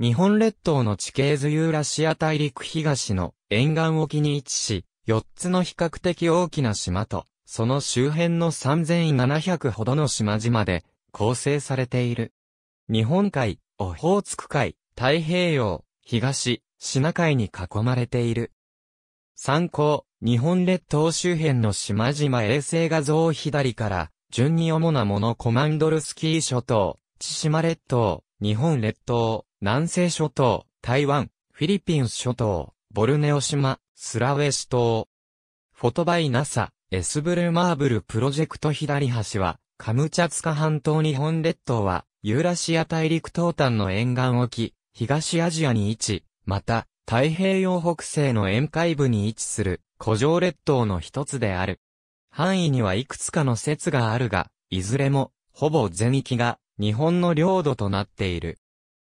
日本列島の地形図ユーラシア大陸東の沿岸沖に位置し、4つの比較的大きな島と、その周辺の3700ほどの島々で構成されている。日本海、オホーツク海、太平洋、東、シナ海に囲まれている。参考、日本列島周辺の島々衛星画像を左から、順に主なものコマンドルスキー諸島、千島列島、日本列島、南西諸島、台湾、フィリピン諸島、ボルネオ島、スラウェシ島。フォトバイ NASA、エスブルマーブルプロジェクト左端は、カムチャツカ半島日本列島は、ユーラシア大陸東端の沿岸沖、東アジアに位置、また、太平洋北西の沿海部に位置する、古城列島の一つである。範囲にはいくつかの説があるが、いずれも、ほぼ全域が、日本の領土となっている。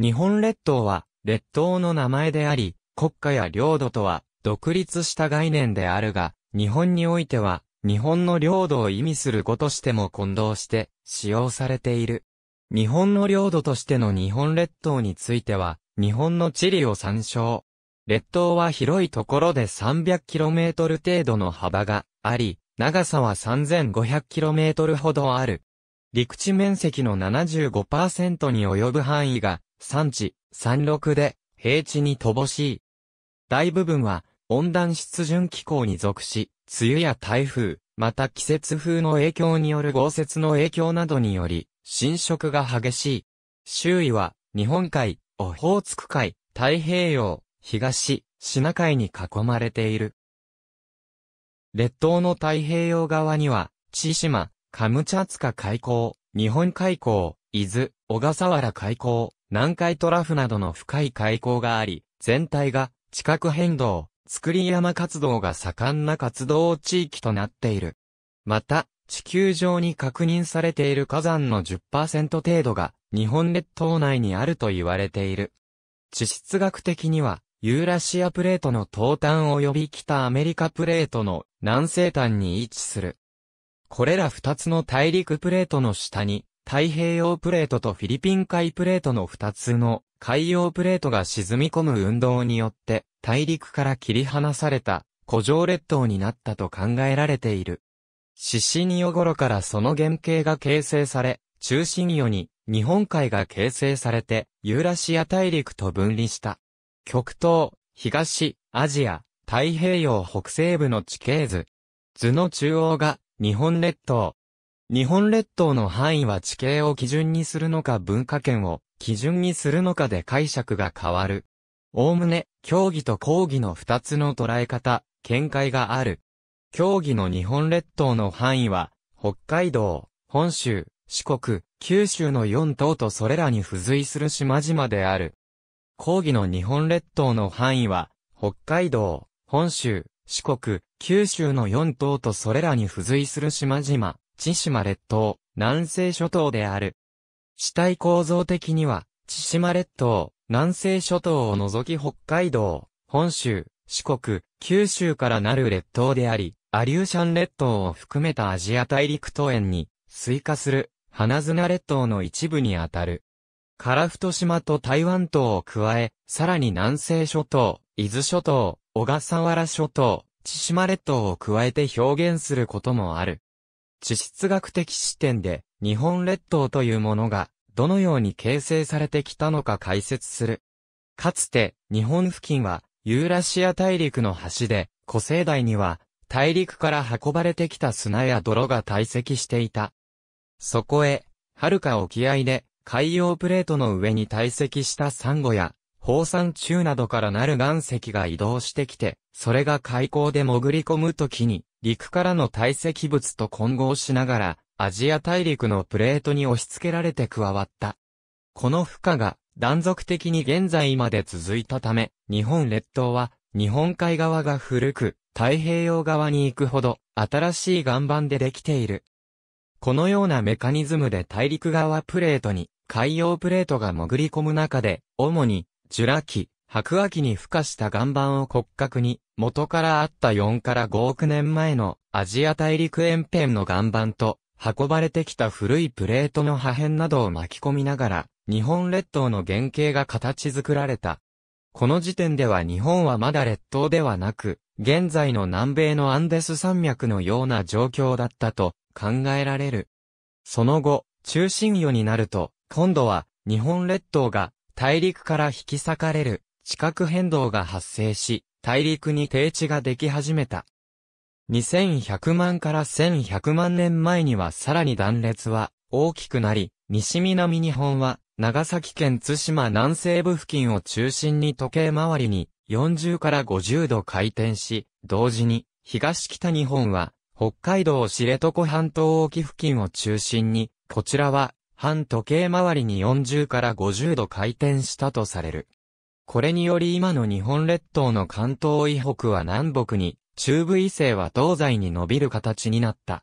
日本列島は、列島の名前であり、国家や領土とは、独立した概念であるが、日本においては、日本の領土を意味する語としても混同して、使用されている。日本の領土としての日本列島については、日本の地理を参照。列島は広いところで 300km 程度の幅があり、長さは 3500km ほどある。陸地面積の75%に及ぶ範囲が山地、山麓で、平地に乏しい。大部分は、温暖湿潤気候に属し、梅雨や台風、また季節風の影響による豪雪の影響などにより、浸食が激しい。周囲は、日本海、オホーツク海、太平洋、東、シナ海に囲まれている。列島の太平洋側には、千島、カムチャツカ海溝、日本海溝、伊豆、小笠原海溝、南海トラフなどの深い海溝があり、全体が地殻変動、作り山活動が盛んな活動地域となっている。また、地球上に確認されている火山の10%程度が日本列島内にあると言われている。地質学的には、ユーラシアプレートの東端及び北アメリカプレートの南西端に位置する。これら二つの大陸プレートの下に太平洋プレートとフィリピン海プレートの二つの海洋プレートが沈み込む運動によって大陸から切り離された古城列島になったと考えられている。シシニオ頃からその原型が形成され、中心ヨに日本海が形成されてユーラシア大陸と分離した。極東、東、アジア、太平洋北西部の地形図。図の中央が日本列島、日本列島の範囲は地形を基準にするのか文化圏を基準にするのかで解釈が変わる。おおむね、競技と講義の二つの捉え方、見解がある。競技の日本列島の範囲は、北海道、本州、四国、九州の四島とそれらに付随する島々である。講義の日本列島の範囲は、北海道、本州、四国、九州の四島とそれらに付随する島々、千島列島、南西諸島である。主体構造的には、千島列島、南西諸島を除き北海道、本州、四国、九州からなる列島であり、アリューシャン列島を含めたアジア大陸都園に、追加する、花綱列島の一部にあたる。カラフト島と台湾島を加え、さらに南西諸島、伊豆諸島、小笠原諸島、千島列島を加えて表現することもある。地質学的視点で日本列島というものがどのように形成されてきたのか解説する。かつて日本付近はユーラシア大陸の端で古生代には大陸から運ばれてきた砂や泥が堆積していた。そこへ、遥か沖合で海洋プレートの上に堆積したサンゴや放散中などからなる岩石が移動してきて、それが海溝で潜り込むときに、陸からの堆積物と混合しながら、アジア大陸のプレートに押し付けられて加わった。この負荷が断続的に現在まで続いたため、日本列島は日本海側が古く、太平洋側に行くほど新しい岩盤でできている。このようなメカニズムで大陸側プレートに海洋プレートが潜り込む中で、主にジュラ紀、白亜紀に孵化した岩盤を骨格に、元からあった4から5億年前のアジア大陸沿辺の岩盤と、運ばれてきた古いプレートの破片などを巻き込みながら、日本列島の原型が形作られた。この時点では日本はまだ列島ではなく、現在の南米のアンデス山脈のような状況だったと考えられる。その後、中心魚になると、今度は日本列島が大陸から引き裂かれる地殻変動が発生し、大陸に低地ができ始めた。2100万から1100万年前にはさらに断裂は大きくなり、西南日本は長崎県津島南西部付近を中心に時計回りに40から50度回転し、同時に東北日本は北海道知床半島沖付近を中心に、こちらは反時計回りに40から50度回転したとされる。これにより今の日本列島の関東以北は南北に、中部以西は東西に伸びる形になった。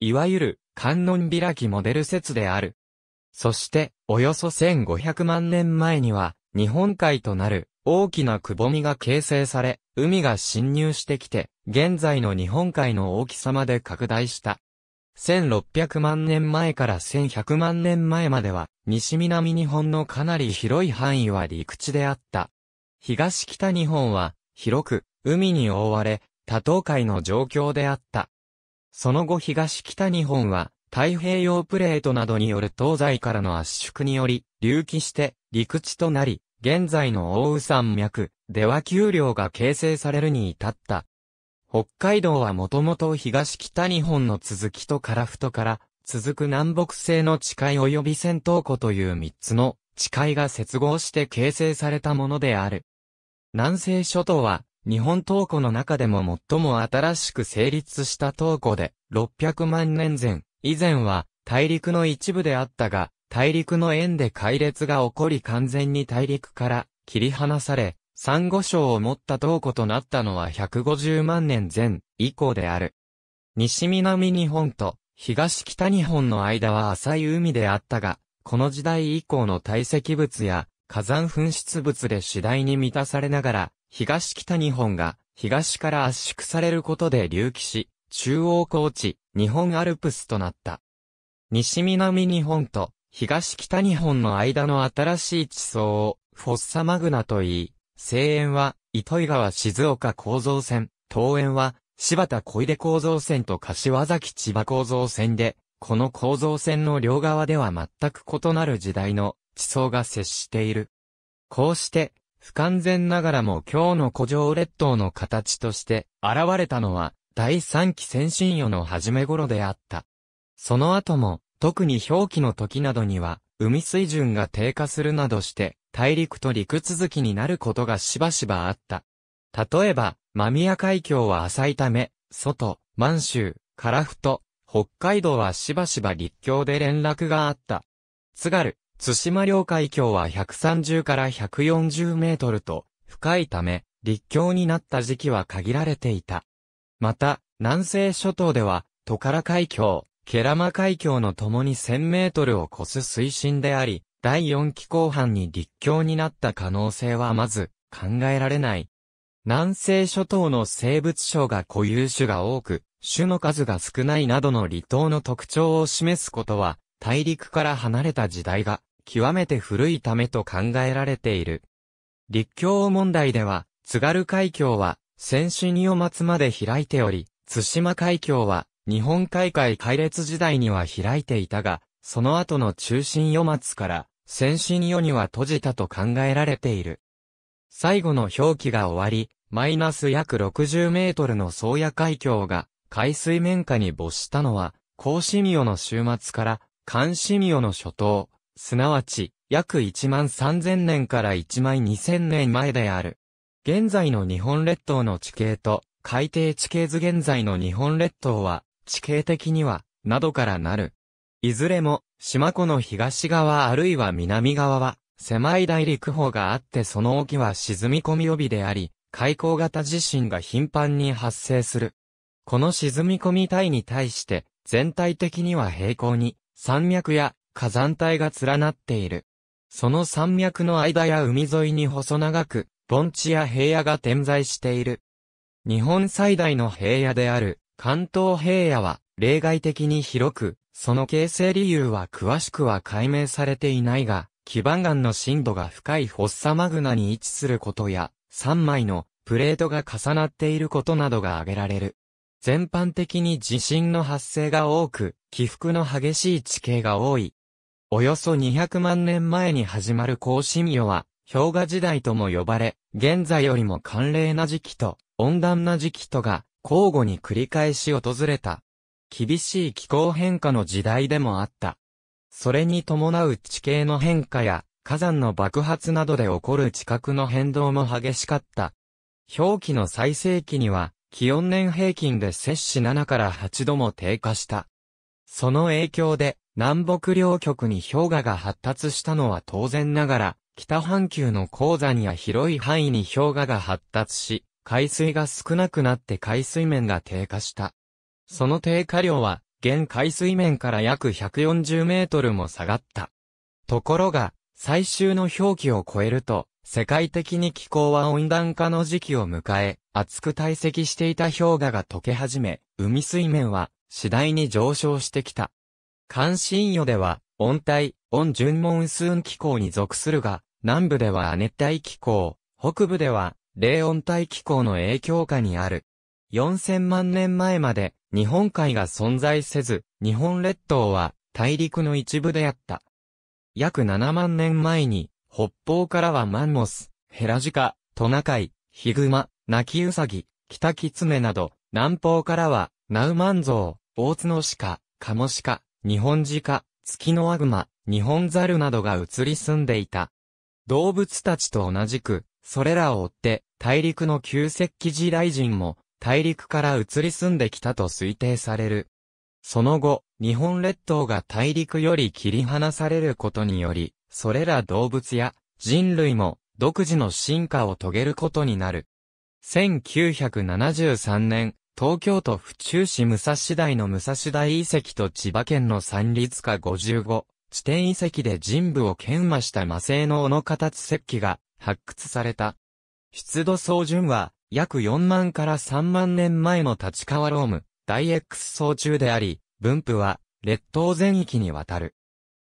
いわゆる、観音開きモデル説である。そして、およそ1500万年前には、日本海となる大きなくぼみが形成され、海が侵入してきて、現在の日本海の大きさまで拡大した。1600万年前から1100万年前までは、西南日本のかなり広い範囲は陸地であった。東北日本は、広く、海に覆われ、多島海の状況であった。その後東北日本は、太平洋プレートなどによる東西からの圧縮により、隆起して、陸地となり、現在の大宇山脈、では丘陵が形成されるに至った。北海道はもともと東北日本の続きと樺太から続く南北西の地界及び戦闘湖という三つの地界が接合して形成されたものである。南西諸島は日本東湖の中でも最も新しく成立した東湖で600万年前、以前は大陸の一部であったが、大陸の円で海裂が起こり完全に大陸から切り離され、珊瑚礁を持った島湖となったのは150万年前以降である。西南日本と東北日本の間は浅い海であったが、この時代以降の堆積物や火山噴出物で次第に満たされながら、東北日本が東から圧縮されることで隆起し、中央高地、日本アルプスとなった。西南日本と東北日本の間の新しい地層をフォッサマグナと言い、西園は、糸魚川静岡構造線、東園は、柴田小出構造線と柏崎千葉構造線で、この構造線の両側では全く異なる時代の地層が接している。こうして、不完全ながらも今日の古城列島の形として現れたのは第3期先進世の初め頃であった。その後も特に表記の時などには海水準が低下するなどして大陸と陸続きになることがしばしばあった。例えば、間宮海峡は浅いため、外、満州、樺太、北海道はしばしば陸橋で連絡があった。津軽、津島領海峡は130から140メートルと深いため、陸橋になった時期は限られていた。また、南西諸島では、トカラ海峡、ケラマ海峡の共に1000メートルを超す水深であり、第四期後半に立教になった可能性はまず考えられない。南西諸島の生物省が固有種が多く、種の数が少ないなどの離島の特徴を示すことは、大陸から離れた時代が極めて古いためと考えられている。立教問題では、津軽海峡は先週にを松まで開いており、津島海峡は日本海海海列時代には開いていたが、その後の中心余末から先進世には閉じたと考えられている。最後の表記が終わり、マイナス約60メートルの宗谷海峡が海水面下に没したのは、高シミオの終末から関シミオの初頭、すなわち約1万3000年から1万2000年前である。現在の日本列島の地形と海底地形図現在の日本列島は地形的にはなどからなる。いずれも、島湖の東側あるいは南側は、狭い大陸方があってその沖は沈み込み帯であり、海溝型地震が頻繁に発生する。この沈み込み帯に対して、全体的には平行に、山脈や火山帯が連なっている。その山脈の間や海沿いに細長く、盆地や平野が点在している。日本最大の平野である関東平野は例外的に広く、その形成理由は詳しくは解明されていないが、基盤岩の深度が深いフォッサマグナに位置することや、3枚のプレートが重なっていることなどが挙げられる。全般的に地震の発生が多く、起伏の激しい地形が多い。およそ200万年前に始まる高深世は、氷河時代とも呼ばれ、現在よりも寒冷な時期と温暖な時期とが交互に繰り返し訪れた。厳しい気候変化の時代でもあった。それに伴う地形の変化や火山の爆発などで起こる地殻の変動も激しかった。氷期の最盛期には気温年平均で摂氏7から8度も低下した。その影響で南北両極に氷河が発達したのは当然ながら、北半球の鉱山や広い範囲に氷河が発達し、海水が少なくなって海水面が低下した。その低下量は、現海水面から約140メートルも下がった。ところが、最終の表記を超えると、世界的に気候は温暖化の時期を迎え、厚く堆積していた氷河が溶け始め、海水面は次第に上昇してきた。関心予では、温帯、温順モンスーン気候に属するが、南部では亜熱帯気候、北部では、冷温帯気候の影響下にある。4000万年前まで、日本海が存在せず、日本列島は大陸の一部であった。約7万年前に、北方からはマンモス、ヘラジカ、トナカイ、ヒグマ、ナキウサギ、キタキツネなど、南方からは、ナウマンゾウ、オオツノシカ、カモシカ、ニホンジカ、ツキノワグマ、ニホンザルなどが移り住んでいた。動物たちと同じく、それらを追って、大陸の旧石器時代人も、大陸から移り住んできたと推定される。その後、日本列島が大陸より切り離されることにより、それら動物や人類も独自の進化を遂げることになる。1973年、東京都府中市武蔵台の武蔵台遺跡と千葉県の三立化55、地点遺跡で人部を研磨した魔能の斧形石器が発掘された。出土総順は、約4万から3万年前の立川ローム、大 X 層中であり、分布は、列島全域にわたる。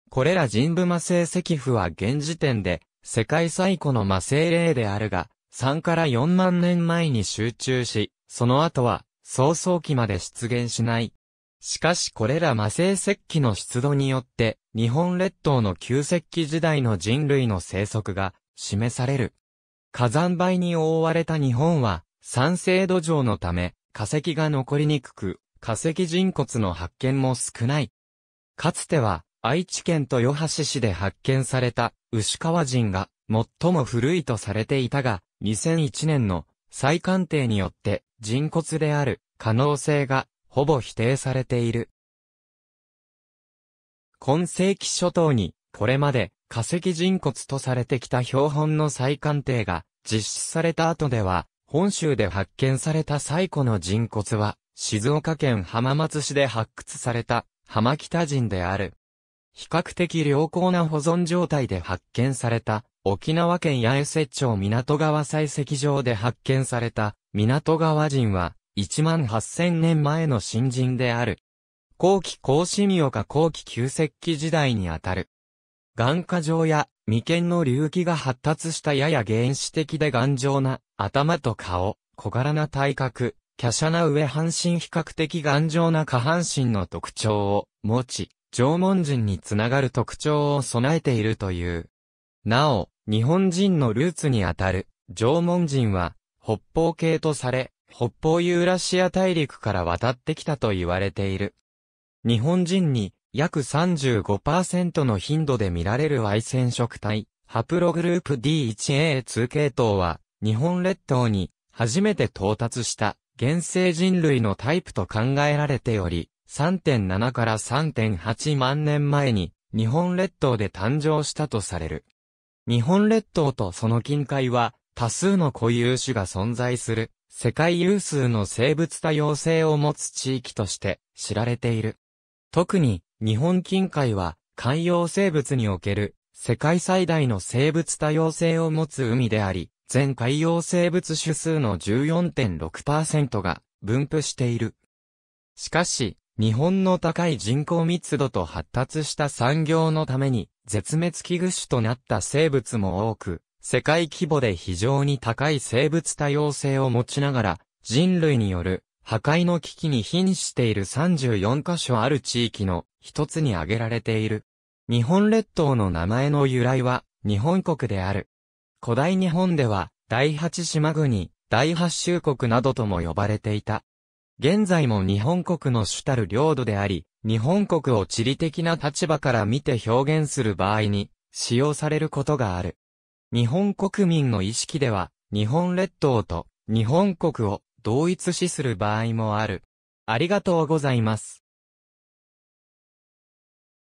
これら人部魔性石符は現時点で、世界最古の魔性例であるが、3から4万年前に集中し、その後は、早々期まで出現しない。しかしこれら魔性石器の出土によって、日本列島の旧石器時代の人類の生息が示される。火山灰に覆われた日本は、酸性土壌のため、化石が残りにくく、化石人骨の発見も少ない。かつては、愛知県豊橋市で発見された牛川人が最も古いとされていたが、2001年の再鑑定によって人骨である可能性がほぼ否定されている。今世紀初頭にこれまで化石人骨とされてきた標本の再鑑定が実施された後では、本州で発見された最古の人骨は、静岡県浜松市で発掘された浜北人である。比較的良好な保存状態で発見された沖縄県八重瀬町港川採石場で発見された港川人は1万8000年前の新人である。後期高神岡後期旧石器時代にあたる。眼下状や眉間の隆起が発達したやや原始的で頑丈な頭と顔、小柄な体格、華奢な上半身比較的頑丈な下半身の特徴を持ち、縄文人につながる特徴を備えているという。なお、日本人のルーツにあたる縄文人は北方系とされ、北方ユーラシア大陸から渡ってきたと言われている。日本人に約35%の頻度で見られる Y 染色体、ハプログループ D1A2 系統は、日本列島に初めて到達した原生人類のタイプと考えられており、3.7から3.8万年前に日本列島で誕生したとされる。日本列島とその近海は多数の固有種が存在する世界有数の生物多様性を持つ地域として知られている。特に日本近海は海洋生物における世界最大の生物多様性を持つ海であり、全海洋生物種数の14.6%が分布している。しかし、日本の高い人口密度と発達した産業のために、絶滅危惧種となった生物も多く、世界規模で非常に高い生物多様性を持ちながら、人類による破壊の危機に瀕している34カ所ある地域の一つに挙げられている。日本列島の名前の由来は、日本国である。古代日本では、第八島国、第八州国などとも呼ばれていた。現在も日本国の主たる領土であり、日本国を地理的な立場から見て表現する場合に、使用されることがある。日本国民の意識では、日本列島と日本国を同一視する場合もある。ありがとうございます。